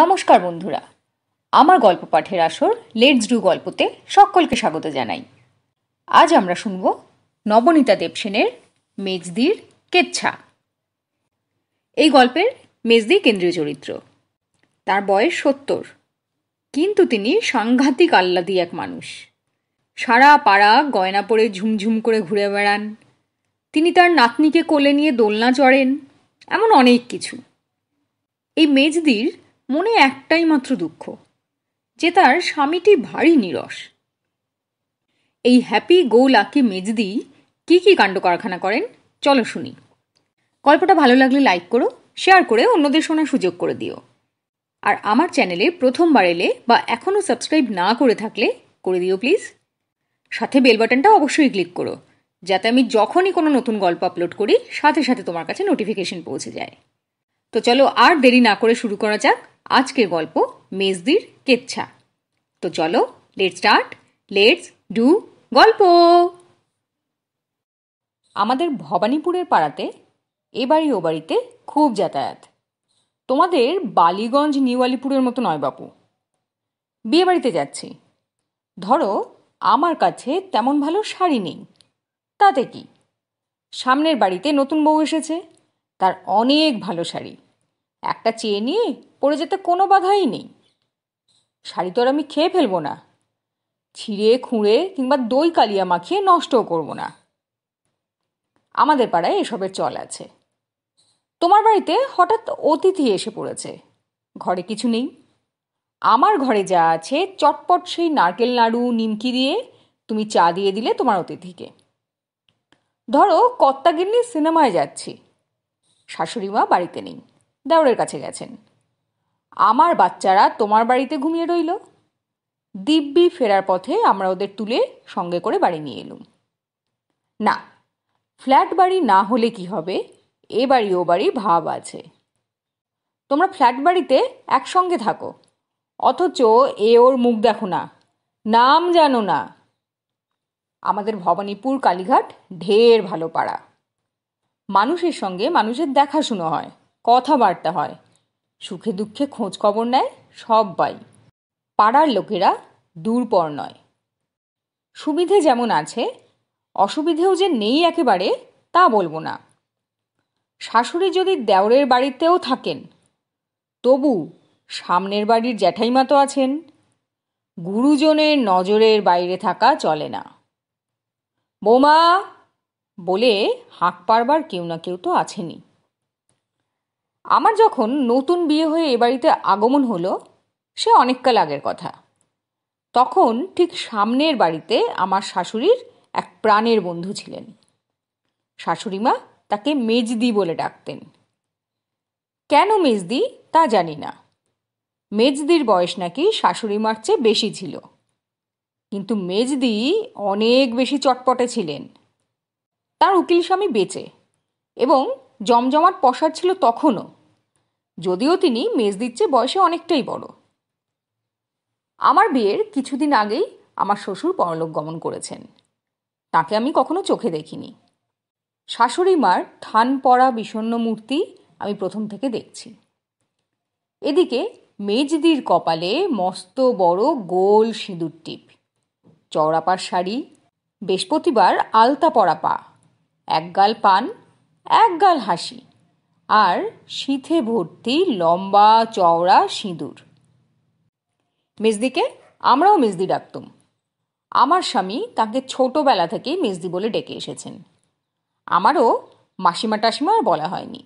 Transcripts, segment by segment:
নমস্কার বন্ধুরা আমার গল্প পাঠের আসর লেটস ডু গল্পতে সকলকে স্বাগত জানাই আজ আমরা শুনব নবনীতা দেবসেনের মেজদির কেচ্ছা এই গল্পের মেজদি কেন্দ্রীয় চরিত্র তার বয়স সত্তর কিন্তু তিনি সাংঘাতিক আল্লাদি এক মানুষ সারা পাড়া গয়না পরে ঝুমঝুম করে ঘুরে বেড়ান তিনি তার নাতনিকে কোলে নিয়ে দোলনা চড়েন এমন অনেক কিছু এই মেজদির মনে একটাই মাত্র দুঃখ যে তার স্বামীটি ভারী নিরস এই হ্যাপি গো লাকি মেজদি কি কি কাণ্ড কারখানা করেন চলো শুনি গল্পটা ভালো লাগলে লাইক করো শেয়ার করে অন্যদের শোনার সুযোগ করে দিও আর আমার চ্যানেলে প্রথমবার এলে বা এখনও সাবস্ক্রাইব না করে থাকলে করে দিও প্লিজ সাথে বেল বাটনটা অবশ্যই ক্লিক করো যাতে আমি যখনই কোনো নতুন গল্প আপলোড করি সাথে সাথে তোমার কাছে নোটিফিকেশন পৌঁছে যায় তো চলো আর দেরি না করে শুরু করা যাক আজকের গল্প মেজদির কেচ্ছা তো চলো লেট স্টার্ট লেটস ডু গল্প আমাদের ভবানীপুরের পাড়াতে এ বাড়ি ও বাড়িতে খুব যাতায়াত তোমাদের বালিগঞ্জ নিউ আলিপুরের মতো নয় বাপু বিয়ে বাড়িতে যাচ্ছি ধরো আমার কাছে তেমন ভালো শাড়ি নেই তাতে কি সামনের বাড়িতে নতুন বউ এসেছে তার অনেক ভালো শাড়ি একটা চেয়ে নিয়ে পড়ে যেতে কোনো বাধাই নেই শাড়ি তো আর আমি খেয়ে ফেলবো না ছিঁড়ে খুঁড়ে কিংবা দই কালিয়া মাখিয়ে নষ্টও করব না আমাদের পাড়ায় এসবের চল আছে তোমার বাড়িতে হঠাৎ অতিথি এসে পড়েছে ঘরে কিছু নেই আমার ঘরে যা আছে চটপট সেই নারকেল নাড়ু নিমকি দিয়ে তুমি চা দিয়ে দিলে তোমার অতিথিকে ধরো কর্তাগিন্নি সিনেমায় যাচ্ছি শাশুড়ি মা বাড়িতে নেই দেওরের কাছে গেছেন আমার বাচ্চারা তোমার বাড়িতে ঘুমিয়ে রইল দিব্যি ফেরার পথে আমরা ওদের তুলে সঙ্গে করে বাড়ি নিয়ে এলুম না ফ্ল্যাট বাড়ি না হলে কি হবে এ বাড়ি ও বাড়ি ভাব আছে তোমরা ফ্ল্যাট বাড়িতে একসঙ্গে থাকো অথচ এ ওর মুখ দেখো না নাম জানো না আমাদের ভবানীপুর কালীঘাট ঢের ভালো পাড়া মানুষের সঙ্গে মানুষের দেখাশুনো হয় কথাবার্তা হয় সুখে দুঃখে খোঁজ খবর নেয় সব্বাই পাড়ার লোকেরা দূরপর নয় সুবিধে যেমন আছে অসুবিধেও যে নেই একেবারে তা বলবো না শাশুড়ি যদি দেওরের বাড়িতেও থাকেন তবু সামনের বাড়ির জ্যাঠাইমা তো আছেন গুরুজনের নজরের বাইরে থাকা চলে না বোমা বলে হাঁক পারবার কেউ না কেউ তো আছেনি আমার যখন নতুন বিয়ে হয়ে এ বাড়িতে আগমন হলো সে অনেককাল আগের কথা তখন ঠিক সামনের বাড়িতে আমার শাশুড়ির এক প্রাণের বন্ধু ছিলেন শাশুড়িমা তাকে মেজদি বলে ডাকতেন কেন মেজদি তা জানি না মেজদির বয়স নাকি শাশুড়িমার চেয়ে বেশি ছিল কিন্তু মেজদি অনেক বেশি চটপটে ছিলেন তার উকিল স্বামী বেঁচে এবং জমজমাট পশার ছিল তখনও যদিও তিনি মেজ দিচ্ছে বয়সে অনেকটাই বড় আমার বিয়ের কিছুদিন আগেই আমার শ্বশুর পরলোক গমন করেছেন তাকে আমি কখনো চোখে দেখিনি শাশুড়ি মার ঠান পড়া বিষণ্ন মূর্তি আমি প্রথম থেকে দেখছি এদিকে মেজদির কপালে মস্ত বড় গোল সিঁদুর টিপ চওড়াপার শাড়ি বৃহস্পতিবার আলতা পরা পা একগাল পান একগাল হাসি আর শীতে ভর্তি লম্বা চওড়া সিঁদুর মেজদিকে আমরাও মেজদি ডাকতুম আমার স্বামী তাকে ছোটোবেলা থেকেই মেজদি বলে ডেকে এসেছেন আমারও মাসিমা টাসিমা আর বলা হয়নি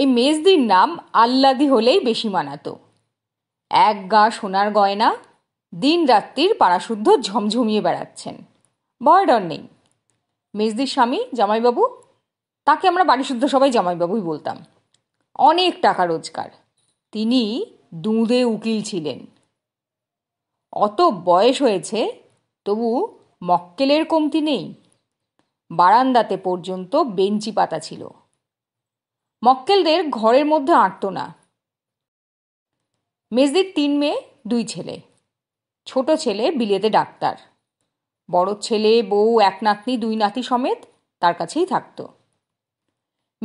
এই মেজদির নাম আল্লাদি হলেই বেশি মানাতো এক গা সোনার গয়না দিন রাত্রির পাড়াশুদ্ধ ঝমঝমিয়ে বেড়াচ্ছেন ভয় ডর নেই মেজদির স্বামী জামাইবাবু তাকে আমরা বাড়ি শুদ্ধ সবাই জামাইবাবুই বলতাম অনেক টাকা রোজগার তিনি দুঁদে উকিল ছিলেন অত বয়স হয়েছে তবু মক্কেলের কমতি নেই বারান্দাতে পর্যন্ত বেঞ্চি পাতা ছিল মক্কেলদের ঘরের মধ্যে আঁটত না মেজদির তিন মেয়ে দুই ছেলে ছোট ছেলে বিলেতে ডাক্তার বড় ছেলে বউ এক নাতনি দুই নাতি সমেত তার কাছেই থাকতো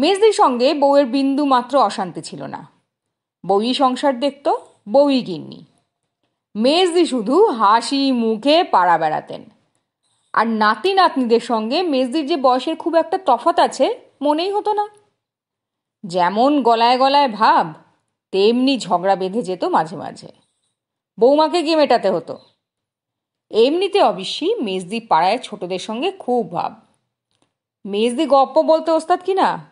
মেজদির সঙ্গে বউয়ের বিন্দু মাত্র অশান্তি ছিল না বউই সংসার দেখত বউই গিন্নি মেজদি শুধু হাসি মুখে পাড়া বেড়াতেন আর নাতি নাতনিদের সঙ্গে মেজদির যে বয়সের খুব একটা তফাত আছে মনেই হতো না যেমন গলায় গলায় ভাব তেমনি ঝগড়া বেঁধে যেত মাঝে মাঝে বৌমাকে গিয়ে মেটাতে হতো এমনিতে অবশ্যই মেজদি পাড়ায় ছোটদের সঙ্গে খুব ভাব মেজদি গপ্প বলতে ওস্তাদ কিনা না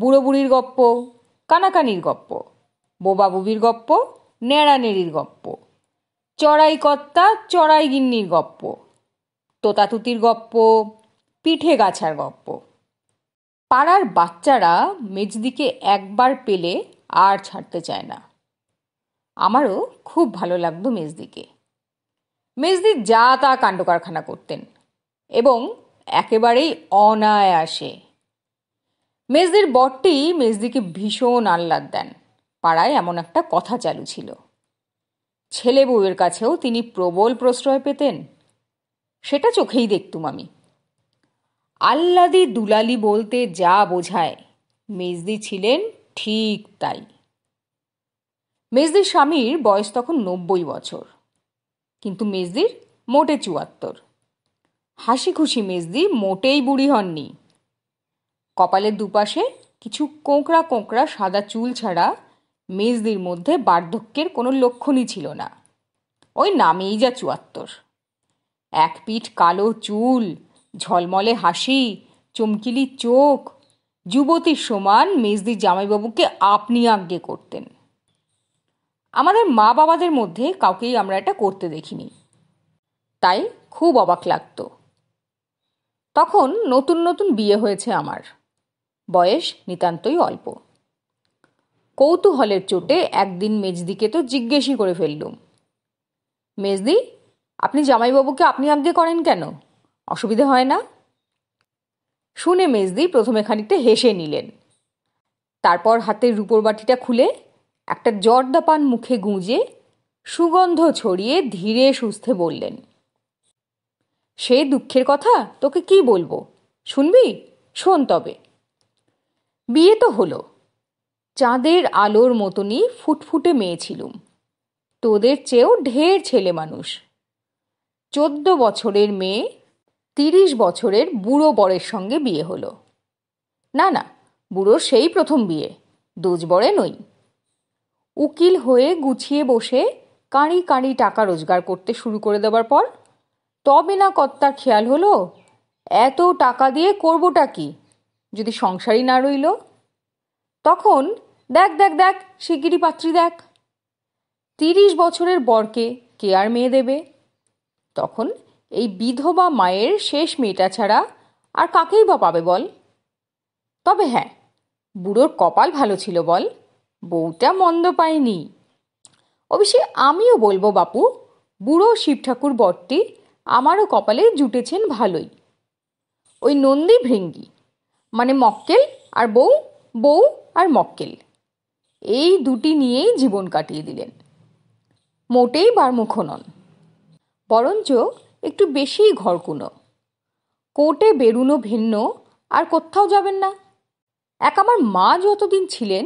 বুড়ো বুড়ির গপ্প কানাকানির গপ্প বোবা বুবির গপ্প নেড়ানেড়ির গপ্প চড়াই কর্তা চড়াই গিন্নির গপ্প তোতাতুতির গপ্প পিঠে গাছার গপ্প পাড়ার বাচ্চারা মেজদিকে একবার পেলে আর ছাড়তে চায় না আমারও খুব ভালো লাগতো মেজদিকে মেজদি যা তা কাণ্ডকারখানা করতেন এবং একেবারেই অনায়াসে মেজদির বরটি মেজদিকে ভীষণ আহ্লাদ দেন পাড়ায় এমন একটা কথা চালু ছিল ছেলে বউয়ের কাছেও তিনি প্রবল প্রশ্রয় পেতেন সেটা চোখেই দেখতুম আমি আল্লাদি দুলালি বলতে যা বোঝায় মেজদি ছিলেন ঠিক তাই মেজদির স্বামীর বয়স তখন নব্বই বছর কিন্তু মেজদির মোটে চুয়াত্তর হাসি খুশি মেজদি মোটেই বুড়ি হননি কপালের দুপাশে কিছু কোঁকড়া কোঁকড়া সাদা চুল ছাড়া মেজদির মধ্যে বার্ধক্যের কোনো লক্ষণই ছিল না ওই নামেই যা চুয়াত্তর এক পিঠ কালো চুল ঝলমলে হাসি চমকিলি চোখ যুবতীর সমান মেজদির জামাইবাবুকে আপনি আজ্ঞে করতেন আমাদের মা বাবাদের মধ্যে কাউকেই আমরা এটা করতে দেখিনি তাই খুব অবাক লাগত তখন নতুন নতুন বিয়ে হয়েছে আমার বয়স নিতান্তই অল্প কৌতূহলের চোটে একদিন মেজদিকে তো জিজ্ঞেসই করে ফেললুম মেজদি আপনি জামাইবাবুকে আপনি আপনি করেন কেন অসুবিধে হয় না শুনে মেজদি প্রথমে খানিকটা হেসে নিলেন তারপর হাতের রুপোর বাটিটা খুলে একটা জর্দাপান মুখে গুঁজে সুগন্ধ ছড়িয়ে ধীরে সুস্থে বললেন সে দুঃখের কথা তোকে কি বলবো শুনবি শোন তবে বিয়ে তো হলো চাঁদের আলোর মতনই ফুটফুটে মেয়ে ছিলুম তোদের চেয়েও ঢের ছেলে মানুষ চোদ্দ বছরের মেয়ে তিরিশ বছরের বুড়ো বরের সঙ্গে বিয়ে হলো না না বুড়োর সেই প্রথম বিয়ে দোজ বরে নই উকিল হয়ে গুছিয়ে বসে কাঁড়ি কাঁড়ি টাকা রোজগার করতে শুরু করে দেবার পর তবে না কর্তার খেয়াল হলো এত টাকা দিয়ে করবোটা কি যদি সংসারই না রইল তখন দেখ দেখ দেখ শিগগিরি পাত্রী দেখ তিরিশ বছরের বরকে কে আর মেয়ে দেবে তখন এই বিধবা মায়ের শেষ মেয়েটা ছাড়া আর কাকেই বা পাবে বল তবে হ্যাঁ বুড়োর কপাল ভালো ছিল বল বউটা মন্দ পায়নি অবশ্যই আমিও বলবো বাপু বুড়ো শিব ঠাকুর বরটি আমারও কপালে জুটেছেন ভালোই ওই নন্দী ভৃঙ্গি মানে মক্কেল আর বউ বউ আর মক্কেল এই দুটি নিয়েই জীবন কাটিয়ে দিলেন মোটেই বারমুখ নন বরঞ্চ একটু বেশিই ঘরকুনো কোর্টে বেরুনো ভিন্ন আর কোথাও যাবেন না এক আমার মা যতদিন ছিলেন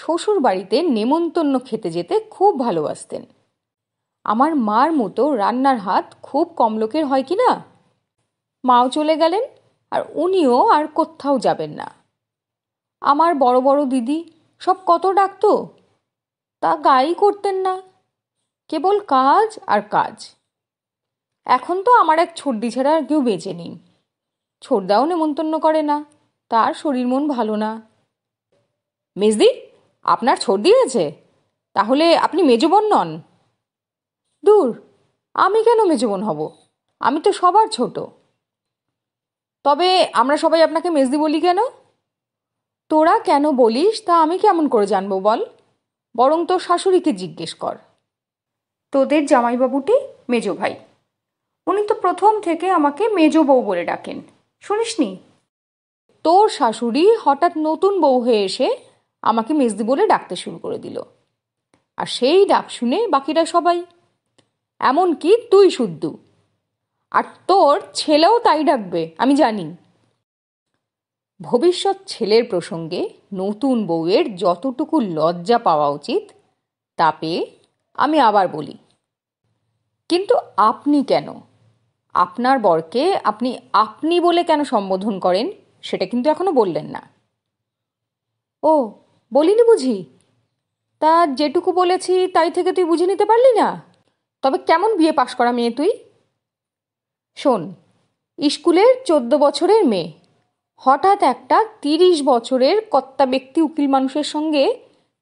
শ্বশুর বাড়িতে নেমন্তন্ন খেতে যেতে খুব ভালোবাসতেন আমার মার মতো রান্নার হাত খুব কম লোকের হয় কি না মাও চলে গেলেন আর উনিও আর কোথাও যাবেন না আমার বড় বড় দিদি সব কত ডাকত তা গাই করতেন না কেবল কাজ আর কাজ এখন তো আমার এক ছর্দি ছাড়া আর কেউ বেঁচে নেই ছোটদাও নেমন্তন্ন করে না তার শরীর মন ভালো না মেজদি আপনার ছর্দি হয়েছে তাহলে আপনি মেজবন নন দূর আমি কেন মেজবন হব আমি তো সবার ছোটো তবে আমরা সবাই আপনাকে মেজদি বলি কেন তোরা কেন বলিস তা আমি কেমন করে জানবো বল বরং তোর শাশুড়িকে জিজ্ঞেস কর তোদের জামাইবাবুটি মেজো ভাই উনি তো প্রথম থেকে আমাকে মেজো বউ বলে ডাকেন শুনিসনি তোর শাশুড়ি হঠাৎ নতুন বউ হয়ে এসে আমাকে মেজদি বলে ডাকতে শুরু করে দিল আর সেই ডাক শুনে বাকিরা সবাই এমনকি তুই শুদ্ধ আর তোর ছেলেও তাই ডাকবে আমি জানি ভবিষ্যৎ ছেলের প্রসঙ্গে নতুন বউয়ের যতটুকু লজ্জা পাওয়া উচিত তা পেয়ে আমি আবার বলি কিন্তু আপনি কেন আপনার বরকে আপনি আপনি বলে কেন সম্বোধন করেন সেটা কিন্তু এখনো বললেন না ও বলিনি বুঝি তা যেটুকু বলেছি তাই থেকে তুই বুঝে নিতে পারলি না তবে কেমন বিয়ে পাশ করা মেয়ে তুই শোন স্কুলের চোদ্দ বছরের মেয়ে হঠাৎ একটা তিরিশ বছরের কত্তা ব্যক্তি উকিল মানুষের সঙ্গে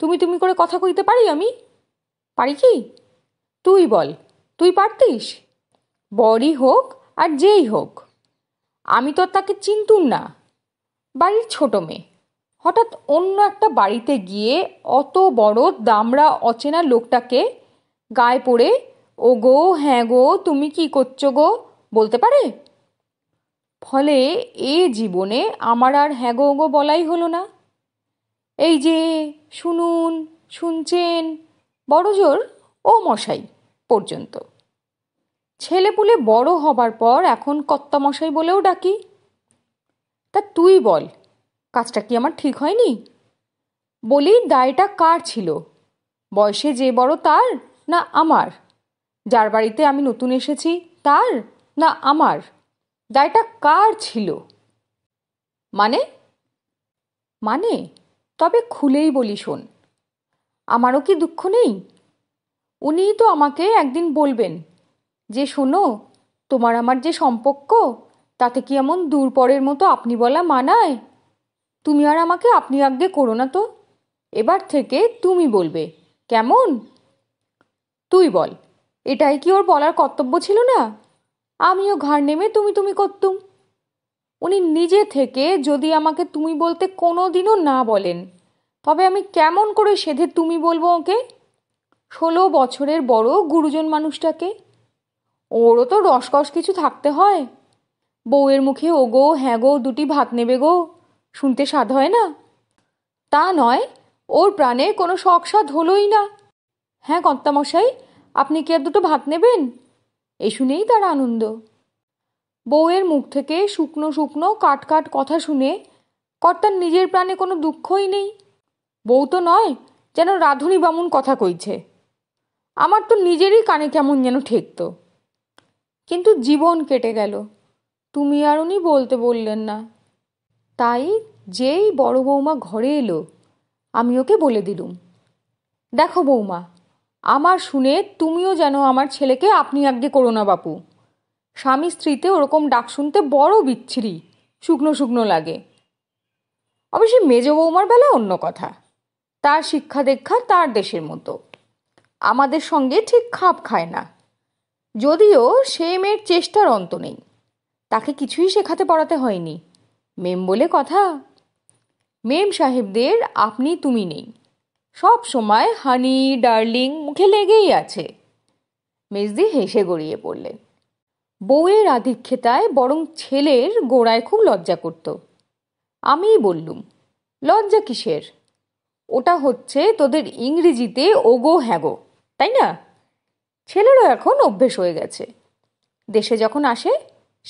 তুমি তুমি করে কথা কইতে পারি আমি পারি কি তুই বল তুই পারতিস বড়ই হোক আর যেই হোক আমি তো তাকে চিনতুম না বাড়ির ছোট মেয়ে হঠাৎ অন্য একটা বাড়িতে গিয়ে অত বড় দামড়া অচেনা লোকটাকে গায়ে পড়ে ও গো হ্যাঁ গো তুমি কি করছো গো বলতে পারে ফলে এ জীবনে আমার আর হ্যাগো গো বলাই হলো না এই যে শুনুন শুনছেন বড়জোর ও মশাই পর্যন্ত ছেলেপুলে বড় হবার পর এখন কত্তা মশাই বলেও ডাকি তা তুই বল কাজটা কি আমার ঠিক হয়নি বলি দায়টা কার ছিল বয়সে যে বড় তার না আমার যার বাড়িতে আমি নতুন এসেছি তার না আমার দায়টা কার ছিল মানে মানে তবে খুলেই বলি শোন আমারও কি দুঃখ নেই উনিই তো আমাকে একদিন বলবেন যে শোনো তোমার আমার যে সম্পর্ক তাতে কি এমন দূরপরের মতো আপনি বলা মানায় তুমি আর আমাকে আপনি আগে করো না তো এবার থেকে তুমি বলবে কেমন তুই বল এটাই কি ওর বলার কর্তব্য ছিল না আমিও ঘাড় নেমে তুমি তুমি করতুম উনি নিজে থেকে যদি আমাকে তুমি বলতে কোনো দিনও না বলেন তবে আমি কেমন করে সেধে তুমি বলবো ওকে ষোলো বছরের বড় গুরুজন মানুষটাকে ওরও তো রসকস কিছু থাকতে হয় বউয়ের মুখে ওগো হ্যাঁ গো দুটি ভাত নেবে গো শুনতে স্বাদ হয় না তা নয় ওর প্রাণে কোনো শখ স্বাদ হলোই না হ্যাঁ কর্তামশাই আপনি কি আর দুটো ভাত নেবেন এ শুনেই তার আনন্দ বউয়ের মুখ থেকে শুকনো শুকনো কাট কথা শুনে কর্তার নিজের প্রাণে কোনো দুঃখই নেই বউ তো নয় যেন রাধুনী বামুন কথা কইছে আমার তো নিজেরই কানে কেমন যেন ঠেকত কিন্তু জীবন কেটে গেল তুমি আর উনি বলতে বললেন না তাই যেই বড় বৌমা ঘরে এলো আমি ওকে বলে দিলুম দেখো বৌমা আমার শুনে তুমিও যেন আমার ছেলেকে আপনি আগে করো না বাপু স্বামী স্ত্রীতে ওরকম ডাক শুনতে বড় বিচ্ছিরি শুকনো শুকনো লাগে অবশ্যই মেজ বৌমার বেলা অন্য কথা তার শিক্ষা দীক্ষা তার দেশের মতো আমাদের সঙ্গে ঠিক খাপ খায় না যদিও সে মেয়ের চেষ্টার অন্ত নেই তাকে কিছুই শেখাতে পড়াতে হয়নি মেম বলে কথা মেম সাহেবদের আপনি তুমি নেই সব সময় হানি ডার্লিং মুখে লেগেই আছে মেজদি হেসে গড়িয়ে পড়লেন বউয়ের আধিক্ষেতায় বরং ছেলের গোড়ায় খুব লজ্জা করত আমিই বললুম লজ্জা কিসের ওটা হচ্ছে তোদের ইংরেজিতে ওগো হ্যাগো তাই না ছেলেরও এখন অভ্যেস হয়ে গেছে দেশে যখন আসে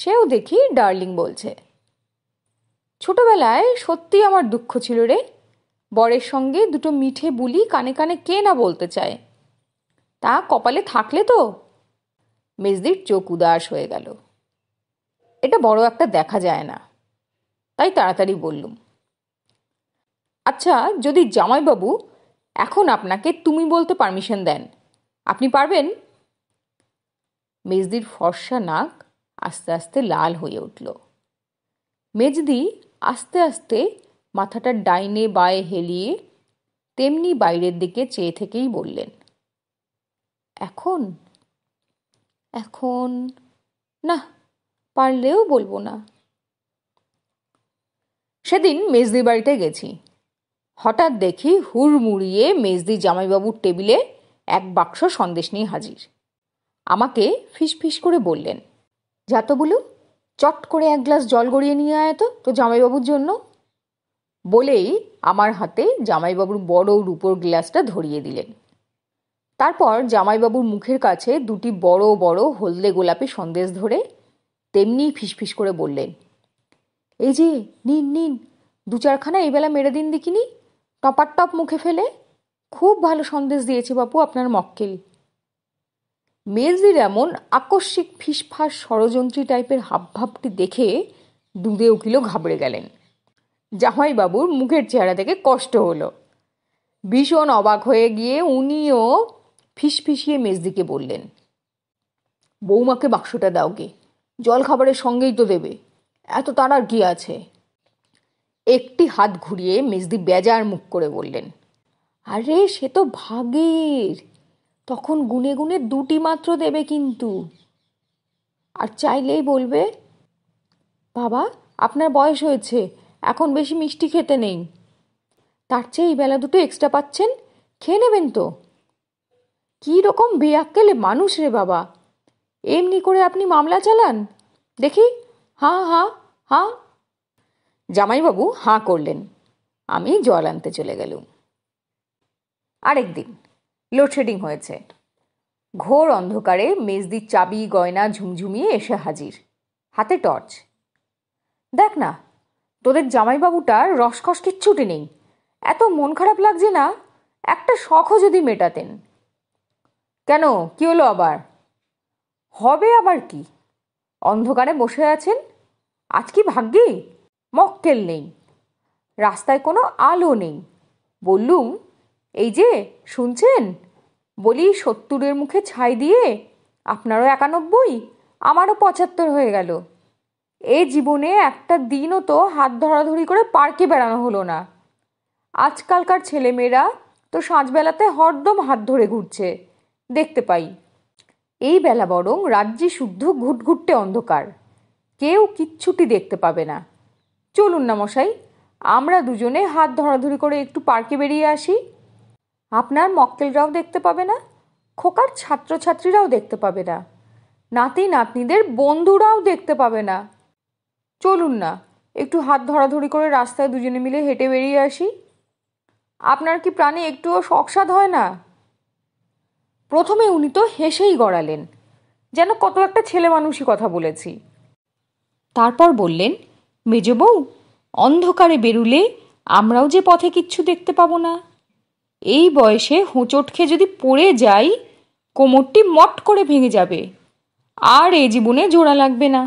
সেও দেখি ডার্লিং বলছে ছোটবেলায় সত্যি আমার দুঃখ ছিল রে বরের সঙ্গে দুটো মিঠে বুলি কানে কানে কে না বলতে চায় তা কপালে থাকলে তো মেজদির চোখ উদাস হয়ে গেল এটা বড় একটা দেখা যায় না তাই তাড়াতাড়ি বললুম আচ্ছা যদি জামাইবাবু এখন আপনাকে তুমি বলতে পারমিশন দেন আপনি পারবেন মেজদির ফর্সা নাক আস্তে আস্তে লাল হয়ে উঠল মেজদি আস্তে আস্তে মাথাটা ডাইনে বায়ে হেলিয়ে তেমনি বাইরের দিকে চেয়ে থেকেই বললেন এখন এখন না পারলেও বলবো না সেদিন মেজদি বাড়িতে গেছি হঠাৎ দেখি হুড়মুড়িয়ে মেজদি জামাইবাবুর টেবিলে এক বাক্স সন্দেশ নিয়ে হাজির আমাকে ফিস করে বললেন যাতো বলু চট করে এক গ্লাস জল গড়িয়ে নিয়ে আয় তো জামাইবাবুর জন্য বলেই আমার হাতে জামাইবাবুর বড় রূপোর গ্লাসটা ধরিয়ে দিলেন তারপর জামাইবাবুর মুখের কাছে দুটি বড় বড় হলদে গোলাপি সন্দেশ ধরে তেমনি ফিসফিস করে বললেন এই যে নিন নিন দু চারখানা এইবেলা মেরে দিন দেখিনি টপার টপ মুখে ফেলে খুব ভালো সন্দেশ দিয়েছে বাপু আপনার মক্কেল মেজির এমন আকস্মিক ফিসফাস ষড়যন্ত্রী টাইপের হাবভাবটি দেখে দুধে উকিলও ঘাবড়ে গেলেন জামাইবাবুর মুখের চেহারা থেকে কষ্ট হলো ভীষণ অবাক হয়ে গিয়ে উনিও ফিসফিসিয়ে মেজদিকে বললেন বৌমাকে বাক্সটা দাও গে জল খাবারের সঙ্গেই তো দেবে এত তার আর কি আছে একটি হাত ঘুরিয়ে মেজদি বেজার মুখ করে বললেন আরে সে তো ভাগের তখন গুনে গুনে দুটি মাত্র দেবে কিন্তু আর চাইলেই বলবে বাবা আপনার বয়স হয়েছে এখন বেশি মিষ্টি খেতে নেই তার চেয়ে এই বেলা দুটো এক্সট্রা পাচ্ছেন খেয়ে নেবেন তো কী রকম বেয়াক্কেলে মানুষ রে বাবা এমনি করে আপনি মামলা চালান দেখি হা হা হা জামাইবাবু হাঁ করলেন আমি জল আনতে চলে গেলুম আরেক দিন লোডশেডিং হয়েছে ঘোর অন্ধকারে মেজদির চাবি গয়না ঝুমঝুমিয়ে এসে হাজির হাতে টর্চ দেখ না তোদের জামাইবাবুটার রসকস কিচ্ছুটি নেই এত মন খারাপ লাগছে না একটা শখও যদি মেটাতেন কেন কি হলো আবার হবে আবার কি অন্ধকারে বসে আছেন আজ কি ভাগ্যি মক্কেল নেই রাস্তায় কোনো আলো নেই বললুম এই যে শুনছেন বলি সত্তরের মুখে ছাই দিয়ে আপনারও একানব্বই আমারও পঁচাত্তর হয়ে গেল এ জীবনে একটা দিনও তো হাত ধরাধরি করে পার্কে বেড়ানো হলো না আজকালকার ছেলেমেয়েরা তো সাঁঝবেলাতে হরদম হাত ধরে ঘুরছে দেখতে পাই এই বেলা বরং রাজ্যে শুদ্ধ ঘুটঘুটতে অন্ধকার কেউ কিচ্ছুটি দেখতে পাবে না চলুন না মশাই আমরা দুজনে হাত ধরাধরি করে একটু পার্কে বেরিয়ে আসি আপনার মক্কেলরাও দেখতে পাবে না খোকার ছাত্রছাত্রীরাও দেখতে পাবে না নাতি নাতনিদের বন্ধুরাও দেখতে পাবে না চলুন না একটু হাত ধরাধরি করে রাস্তায় দুজনে মিলে হেঁটে বেরিয়ে আসি আপনার কি প্রাণে একটুও শকসাদ হয় না প্রথমে উনি তো হেসেই গড়ালেন যেন কত একটা ছেলে মানুষই কথা বলেছি তারপর বললেন মেজ বউ অন্ধকারে বেরুলে আমরাও যে পথে কিচ্ছু দেখতে পাবো না এই বয়সে হোঁচট খেয়ে যদি পড়ে যাই কোমরটি মট করে ভেঙে যাবে আর এ জীবনে জোড়া লাগবে না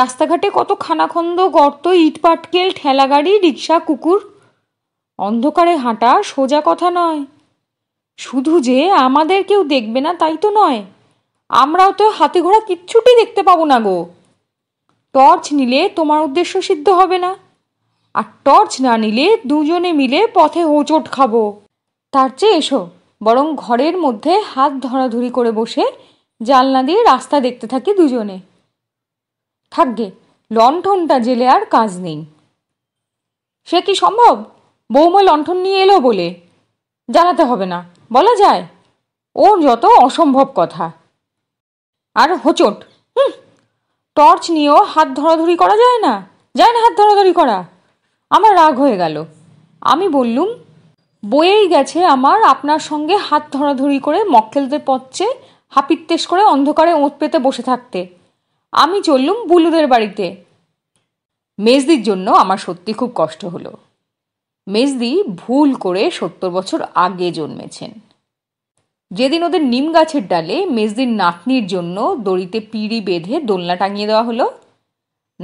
রাস্তাঘাটে কত খানাখন্দ গর্ত ইট পাটকেল ঠেলাগাড়ি রিক্সা কুকুর অন্ধকারে হাঁটা সোজা কথা নয় শুধু যে আমাদের কেউ দেখবে না তাই তো নয় আমরাও তো হাতে ঘোড়া কিচ্ছুটি দেখতে পাবো না গো টর্চ নিলে তোমার উদ্দেশ্য সিদ্ধ হবে না আর টর্চ না নিলে দুজনে মিলে পথে হোঁচট খাবো তার চেয়ে এসো বরং ঘরের মধ্যে হাত ধরাধরি করে বসে জানলা দিয়ে রাস্তা দেখতে থাকি দুজনে থাকগে লণ্ঠনটা জেলে আর কাজ নেই সে কি সম্ভব বৌমা লণ্ঠন নিয়ে এলো বলে জানাতে হবে না বলা যায় ওর যত অসম্ভব কথা আর হোচট হুম টর্চ নিয়েও হাত ধরাধরি করা যায় না যায় না হাত ধরাধরি করা আমার রাগ হয়ে গেল আমি বললুম বয়েই গেছে আমার আপনার সঙ্গে হাত ধরাধরি করে মক্কেলদের পথে হাপিত্তেশ করে অন্ধকারে ওঁত পেতে বসে থাকতে আমি চললুম বুলুদের বাড়িতে মেজদির জন্য আমার সত্যি খুব কষ্ট হলো মেজদি ভুল করে সত্তর বছর আগে জন্মেছেন যেদিন ওদের নিম গাছের ডালে মেজদির নাতনির জন্য দড়িতে পিড়ি বেঁধে দোলনা টাঙিয়ে দেওয়া হলো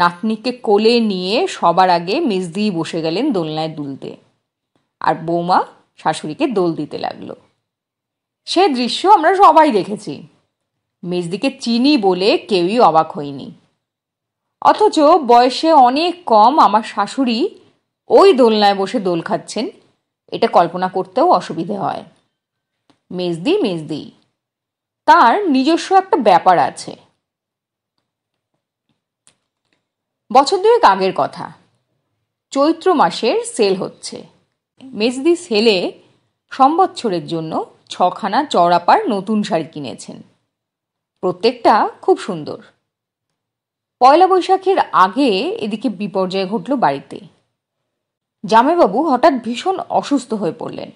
নাতনিকে কোলে নিয়ে সবার আগে মেজদি বসে গেলেন দোলনায় দুলতে আর বৌমা শাশুড়িকে দোল দিতে লাগলো সে দৃশ্য আমরা সবাই দেখেছি মেজদিকে চিনি বলে কেউই অবাক হইনি অথচ বয়সে অনেক কম আমার শাশুড়ি ওই দোলনায় বসে দোল খাচ্ছেন এটা কল্পনা করতেও অসুবিধে হয় মেজদি মেজদি তার নিজস্ব একটা ব্যাপার আছে বছর দুয়েক আগের কথা চৈত্র মাসের সেল হচ্ছে মেজদি সেলে সম্বৎসরের জন্য ছখানা চড়াপার নতুন শাড়ি কিনেছেন প্রত্যেকটা খুব সুন্দর পয়লা বৈশাখের আগে এদিকে বিপর্যয় ঘটল বাড়িতে জামাইবাবু হঠাৎ ভীষণ অসুস্থ হয়ে পড়লেন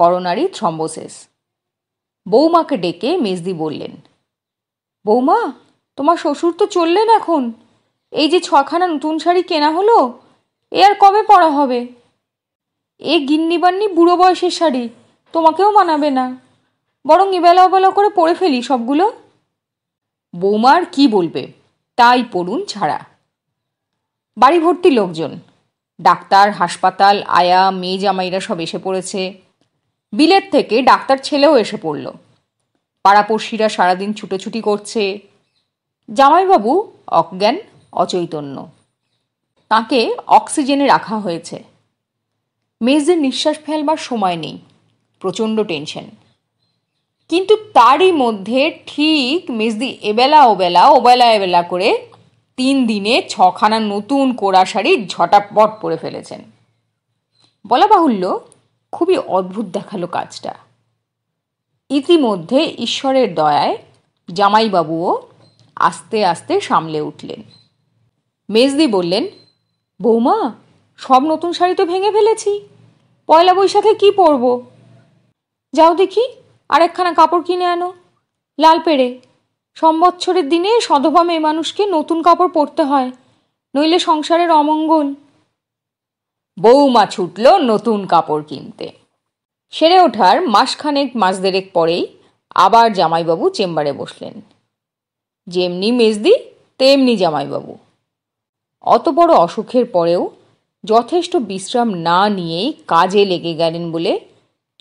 করোনারি থ্রম্বোসেস বৌমাকে ডেকে মেজদি বললেন বৌমা তোমার শ্বশুর তো চললেন এখন এই যে ছখানা নতুন শাড়ি কেনা হলো এ আর কবে পরা হবে এ গিন্নি বান্নি বুড়ো বয়সের শাড়ি তোমাকেও মানাবে না বরং এবেলা ওবেলা করে পরে ফেলি সবগুলো বৌমার কি বলবে তাই পড়ুন ছাড়া বাড়ি ভর্তি লোকজন ডাক্তার হাসপাতাল আয়া মেয়ে জামাইরা সব এসে পড়েছে বিলেত থেকে ডাক্তার ছেলেও এসে পড়ল পাড়াপড়শিরা সারাদিন ছুটোছুটি করছে জামাইবাবু অজ্ঞান অচৈতন্য তাকে অক্সিজেনে রাখা হয়েছে মেজদের নিঃশ্বাস ফেলবার সময় নেই প্রচণ্ড টেনশন কিন্তু তারই মধ্যে ঠিক মেজদি এবেলা ওবেলা ওবেলা এবেলা করে তিন দিনে ছখানা নতুন কোড়া শাড়ি ঝটাপট পরে ফেলেছেন বলা বাহুল্য খুবই অদ্ভুত দেখালো কাজটা ইতিমধ্যে ঈশ্বরের দয়ায় জামাইবাবুও আস্তে আস্তে সামলে উঠলেন মেজদি বললেন বৌমা সব নতুন শাড়ি তো ভেঙে ফেলেছি পয়লা বৈশাখে কি পরব যাও দেখি আর একখানা কাপড় কিনে আনো লাল পেড়ে সম্বৎসরের দিনে সধবা মেয়ে মানুষকে নতুন কাপড় পরতে হয় নইলে সংসারের অমঙ্গল বৌমা ছুটল নতুন কাপড় কিনতে সেরে ওঠার মাসখানেক মাস দেড়েক পরেই আবার জামাইবাবু চেম্বারে বসলেন যেমনি মেজদি তেমনি জামাইবাবু অত বড় অসুখের পরেও যথেষ্ট বিশ্রাম না নিয়েই কাজে লেগে গেলেন বলে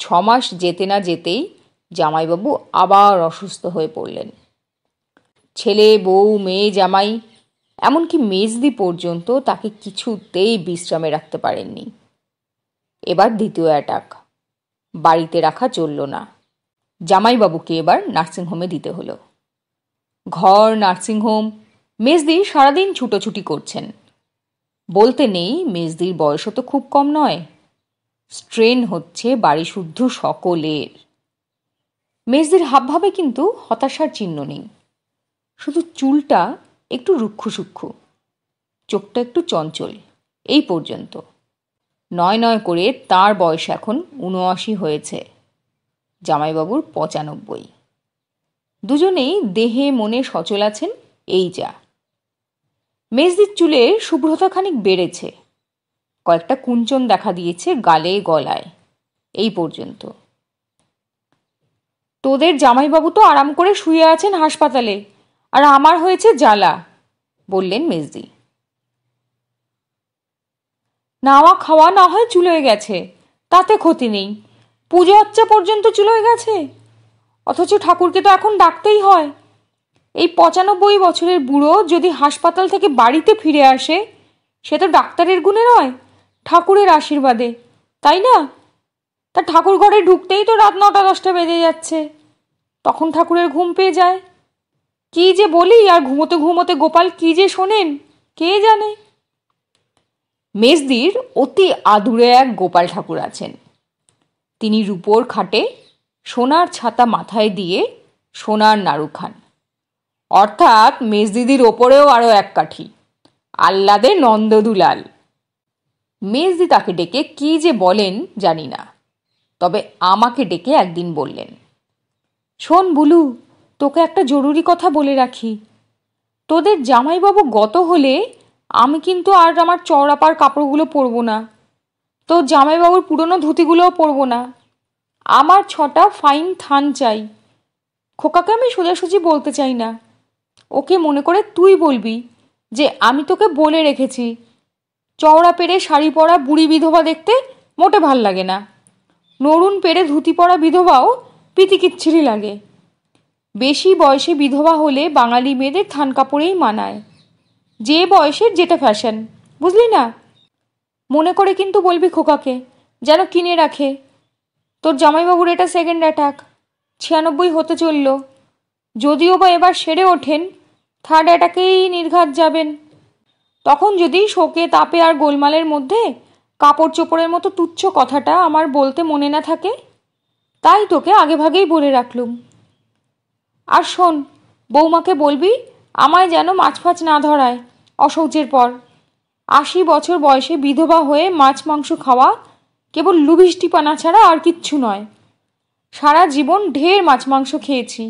ছমাস যেতে না যেতেই জামাইবাবু আবার অসুস্থ হয়ে পড়লেন ছেলে বউ মেয়ে জামাই এমনকি মেজদি পর্যন্ত তাকে কিছুতেই বিশ্রামে রাখতে পারেননি এবার দ্বিতীয় অ্যাটাক বাড়িতে রাখা চলল না জামাইবাবুকে এবার নার্সিংহোমে দিতে হলো ঘর নার্সিংহোম মেজদি সারাদিন ছুটোছুটি করছেন বলতে নেই মেজদির বয়সও তো খুব কম নয় স্ট্রেন হচ্ছে বাড়ি শুদ্ধ সকলের মেজদের হাবভাবে কিন্তু হতাশার চিহ্ন নেই শুধু চুলটা একটু রুক্ষ চোখটা একটু চঞ্চল এই পর্যন্ত নয় নয় করে তার বয়স এখন উনআশি হয়েছে জামাইবাবুর পঁচানব্বই দুজনেই দেহে মনে সচল আছেন এই যা মেজদির চুলে শুভ্রতা খানিক বেড়েছে কয়েকটা কুঞ্চন দেখা দিয়েছে গালে গলায় এই পর্যন্ত তোদের জামাইবাবু তো আরাম করে শুয়ে আছেন হাসপাতালে আর আমার হয়েছে জ্বালা বললেন মেজদি নাওয়া খাওয়া না হয় চুলোয় গেছে তাতে ক্ষতি নেই পুজো আচ্চা পর্যন্ত চুলোয় গেছে অথচ ঠাকুরকে তো এখন ডাকতেই হয় এই পঁচানব্বই বছরের বুড়ো যদি হাসপাতাল থেকে বাড়িতে ফিরে আসে সে তো ডাক্তারের গুণে নয় ঠাকুরের আশীর্বাদে তাই না তা ঠাকুর ঘরে ঢুকতেই তো রাত নটা দশটা বেজে যাচ্ছে তখন ঠাকুরের ঘুম পেয়ে যায় কি যে বলি আর ঘুমোতে ঘুমোতে গোপাল কি যে শোনেন কে জানে মেজদির অতি আদুরে এক গোপাল ঠাকুর আছেন তিনি রূপোর খাটে সোনার ছাতা মাথায় দিয়ে সোনার নাড়ু খান অর্থাৎ মেজদিদির ওপরেও আরও এক কাঠি আহ্লাদে নন্দদুলাল মেজদি তাকে ডেকে কি যে বলেন জানি না তবে আমাকে ডেকে একদিন বললেন শোন বুলু তোকে একটা জরুরি কথা বলে রাখি তোদের জামাইবাবু গত হলে আমি কিন্তু আর আমার চড়াপার কাপড়গুলো পরবো না তো জামাইবাবুর পুরনো ধুতিগুলোও পরবো না আমার ছটা ফাইন থান চাই খোকাকে আমি সোজাসুজি বলতে চাই না ওকে মনে করে তুই বলবি যে আমি তোকে বলে রেখেছি চওড়া পেরে শাড়ি পরা বুড়ি বিধবা দেখতে মোটে ভাল লাগে না নরুন পেরে ধুতি পরা বিধবাও পিতিকিচ্ছিরি লাগে বেশি বয়সে বিধবা হলে বাঙালি মেয়েদের থান কাপড়েই মানায় যে বয়সের যেটা ফ্যাশন বুঝলি না মনে করে কিন্তু বলবি খোকাকে যেন কিনে রাখে তোর জামাইবাবুর এটা সেকেন্ড অ্যাটাক ছিয়ানব্বই হতে চলল যদিও বা এবার সেরে ওঠেন থার্ড অ্যাটাকেই নির্ঘাত যাবেন তখন যদি শোকে তাপে আর গোলমালের মধ্যে কাপড় চোপড়ের মতো তুচ্ছ কথাটা আমার বলতে মনে না থাকে তাই তোকে আগেভাগেই বলে রাখলুম আর শোন বৌমাকে বলবি আমায় যেন মাছ ফাছ না ধরায় অশৌচের পর আশি বছর বয়সে বিধবা হয়ে মাছ মাংস খাওয়া কেবল পানা ছাড়া আর কিচ্ছু নয় সারা জীবন ঢের মাছ মাংস খেয়েছি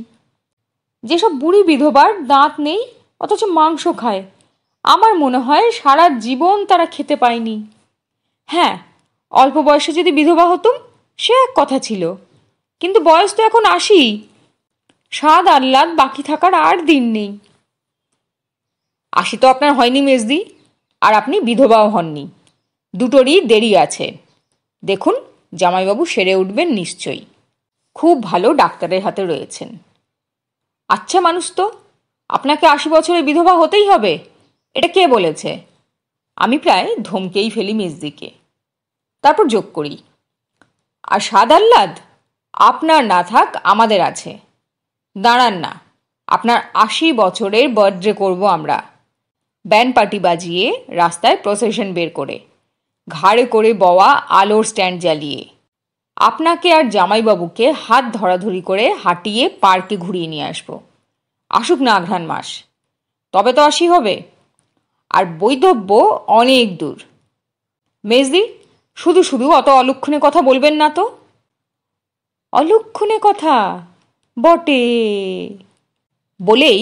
যেসব বুড়ি বিধবার দাঁত নেই অথচ মাংস খায় আমার মনে হয় সারা জীবন তারা খেতে পায়নি হ্যাঁ অল্প বয়সে যদি বিধবা হতুম সে এক কথা ছিল কিন্তু বয়স তো এখন আসি স্বাদ আহ্লাদ বাকি থাকার আর দিন নেই আসি তো আপনার হয়নি মেজদি আর আপনি বিধবাও হননি দুটোরই দেরি আছে দেখুন জামাইবাবু সেরে উঠবেন নিশ্চয়ই খুব ভালো ডাক্তারের হাতে রয়েছেন আচ্ছা মানুষ তো আপনাকে আশি বছরে বিধবা হতেই হবে এটা কে বলেছে আমি প্রায় ধমকেই ফেলি মেজদিকে তারপর যোগ করি আর সাদ আহ্লাদ আপনার না থাক আমাদের আছে দাঁড়ান না আপনার আশি বছরের বার্থডে করব আমরা ব্যান্ড পার্টি বাজিয়ে রাস্তায় প্রসেশন বের করে ঘাড়ে করে বওয়া আলোর স্ট্যান্ড জ্বালিয়ে আপনাকে আর জামাইবাবুকে হাত ধরাধরি করে হাঁটিয়ে পার্কে ঘুরিয়ে নিয়ে আসবো আসুক না আঘ্রাণ মাস তবে তো আশি হবে আর বৈধব্য অনেক দূর মেজদি শুধু শুধু অত অলক্ষণে কথা বলবেন না তো অলক্ষণে কথা বটে বলেই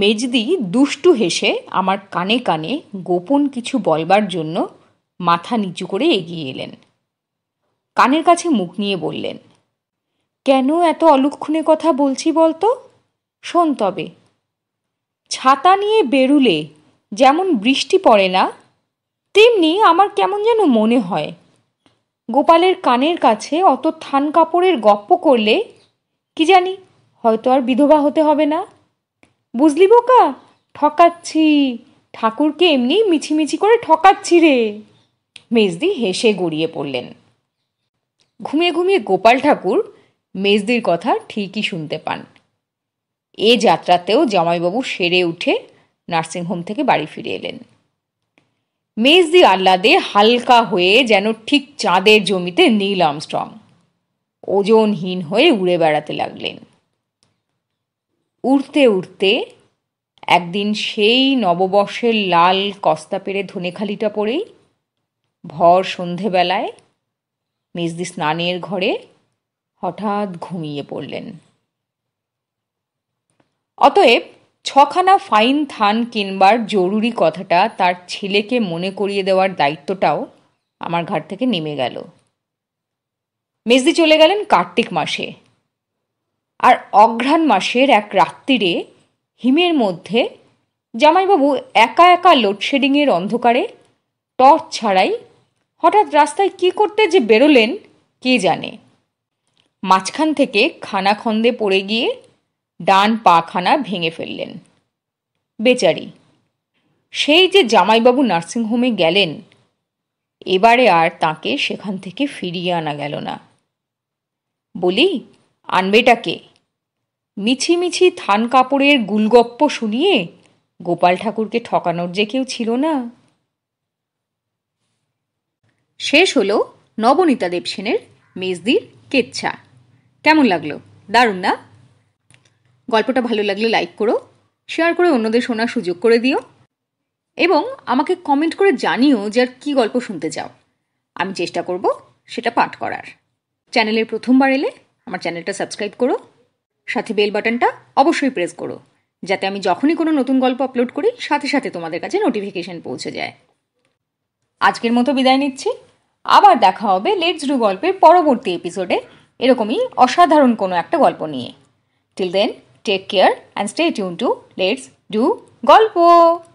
মেজদি দুষ্টু হেসে আমার কানে কানে গোপন কিছু বলবার জন্য মাথা নিচু করে এগিয়ে এলেন কানের কাছে মুখ নিয়ে বললেন কেন এত অলক্ষণে কথা বলছি বলতো শোন তবে ছাতা নিয়ে বেরুলে যেমন বৃষ্টি পড়ে না তেমনি আমার কেমন যেন মনে হয় গোপালের কানের কাছে অত থান কাপড়ের গপ্প করলে কি জানি হয়তো আর বিধবা হতে হবে না বুঝলি বোকা ঠকাচ্ছি ঠাকুরকে এমনি মিছিমিছি করে ঠকাচ্ছি রে মেজদি হেসে গড়িয়ে পড়লেন ঘুমিয়ে ঘুমিয়ে গোপাল ঠাকুর মেজদির কথা ঠিকই শুনতে পান এ যাত্রাতেও জামাইবাবু সেরে উঠে নার্সিংহোম থেকে বাড়ি ফিরে এলেন মেজদি আহ্লাদে হালকা হয়ে যেন ঠিক চাঁদের জমিতে নীল আমস্ট্রং ওজনহীন হয়ে উড়ে বেড়াতে লাগলেন উড়তে উড়তে একদিন সেই নববর্ষের লাল কস্তা পেরে ধনেখালিটা পড়েই ভর সন্ধেবেলায় মেজদি স্নানের ঘরে হঠাৎ ঘুমিয়ে পড়লেন অতএব ছখানা ফাইন থান কিনবার জরুরি কথাটা তার ছেলেকে মনে করিয়ে দেওয়ার দায়িত্বটাও আমার ঘাট থেকে নেমে গেল মেজদি চলে গেলেন কার্তিক মাসে আর অঘ্রাণ মাসের এক রাত্রিরে হিমের মধ্যে জামাইবাবু একা একা লোডশেডিংয়ের অন্ধকারে টর্চ ছাড়াই হঠাৎ রাস্তায় কি করতে যে বেরোলেন কে জানে মাঝখান থেকে খানাখন্দে পড়ে গিয়ে ডান পাখানা ভেঙে ফেললেন বেচারি সেই যে জামাইবাবু নার্সিংহোমে গেলেন এবারে আর তাকে সেখান থেকে ফিরিয়ে আনা গেল না বলি আনবেটাকে মিছি মিছি থান কাপড়ের গুলগপ্প শুনিয়ে গোপাল ঠাকুরকে ঠকানোর যে কেউ ছিল না শেষ হলো নবনীতা দেবসেনের মেজদির কেচ্ছা কেমন লাগলো দারুণ না গল্পটা ভালো লাগলে লাইক করো শেয়ার করে অন্যদের শোনার সুযোগ করে দিও এবং আমাকে কমেন্ট করে জানিও যে আর কী গল্প শুনতে চাও আমি চেষ্টা করব সেটা পাঠ করার চ্যানেলের প্রথমবার এলে আমার চ্যানেলটা সাবস্ক্রাইব করো সাথে বেল বাটনটা অবশ্যই প্রেস করো যাতে আমি যখনই কোনো নতুন গল্প আপলোড করি সাথে সাথে তোমাদের কাছে নোটিফিকেশন পৌঁছে যায় আজকের মতো বিদায় নিচ্ছি আবার দেখা হবে লেটস ডু গল্পের পরবর্তী এপিসোডে এরকমই অসাধারণ কোনো একটা গল্প নিয়ে till then Take care and stay tuned to Let's Do Golpo.